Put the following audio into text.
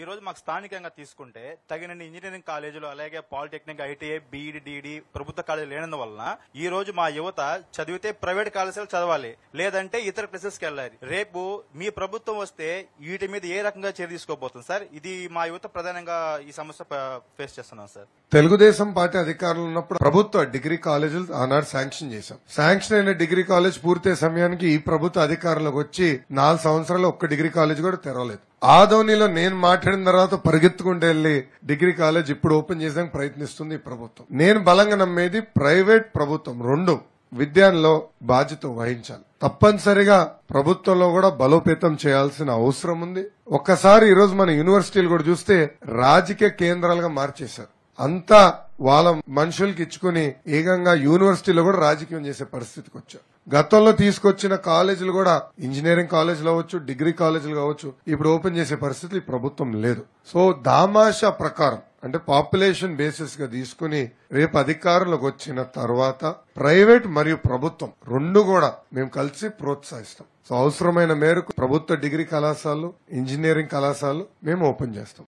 ఈ రోజు మాకు స్థానికంగా తీసుకుంటే తగినన్ని ఇంజనీరింగ్ కాలేజీలు అలాగే పాలిటెక్నిక్ ఐటీఐ బీఈడి డిఈడి ప్రభుత్వ కాలేజీ లేనందువలన ఈ రోజు మా యువత చదివితే ప్రైవేట్ కాలేజీలు చదవాలి లేదంటే ఇతర ప్లేసెస్కి వెళ్ళాలి రేపు మీ ప్రభుత్వం వస్తే వీటి మీద ఏ రకంగా చర్య తీసుకోబోతుంది సార్ ఇది మా యువత ప్రధానంగా ఈ సమస్య ఫేస్ చేస్తున్నాం సార్ తెలుగుదేశం పార్టీ అధికారులు ఉన్నప్పుడు ప్రభుత్వ డిగ్రీ కాలేజీలు ఆనాడు శాంక్షన్ చేశాం శాంక్షన్ అయిన డిగ్రీ కాలేజ్ పూర్తయ్యే సమయానికి ఈ ప్రభుత్వ అధికారులకు వచ్చి నాలుగు సంవత్సరాలు ఒక్క డిగ్రీ కాలేజ్ కూడా తెరవలేదు ఆదోనిలో నేను మాట్లాడిన తర్వాత పరిగెత్తుకుంటే వెళ్లి డిగ్రీ కాలేజ్ ఇప్పుడు ఓపెన్ చేసేందుకు ప్రయత్నిస్తుంది ఈ ప్రభుత్వం నేను బలంగా నమ్మేది ప్రైవేట్ ప్రభుత్వం రెండు విద్యలో బాధ్యత వహించాలి తప్పనిసరిగా ప్రభుత్వంలో కూడా బలోపేతం చేయాల్సిన అవసరం ఉంది ఒక్కసారి ఈరోజు మన యూనివర్సిటీలు కూడా చూస్తే రాజకీయ కేంద్రాలుగా మార్చేశారు అంతా వాళ్ళ మనుషులకి ఇచ్చుకుని ఏకంగా యూనివర్సిటీలో కూడా రాజకీయం చేసే పరిస్థితికి వచ్చాం గతంలో తీసుకొచ్చిన కాలేజీలు కూడా ఇంజనీరింగ్ కాలేజీలు అవ్వచ్చు డిగ్రీ కాలేజీలు కావచ్చు ఇప్పుడు ఓపెన్ చేసే పరిస్థితి ప్రభుత్వం లేదు సో దామాష ప్రకారం అంటే పాపులేషన్ బేసిస్ గా తీసుకుని రేపు అధికారంలోకి వచ్చిన తర్వాత ప్రైవేట్ మరియు ప్రభుత్వం రెండు కూడా మేము కలిసి ప్రోత్సహిస్తాం సో అవసరమైన మేరకు ప్రభుత్వ డిగ్రీ కళాశాలలు ఇంజనీరింగ్ కళాశాలలు మేము ఓపెన్ చేస్తాం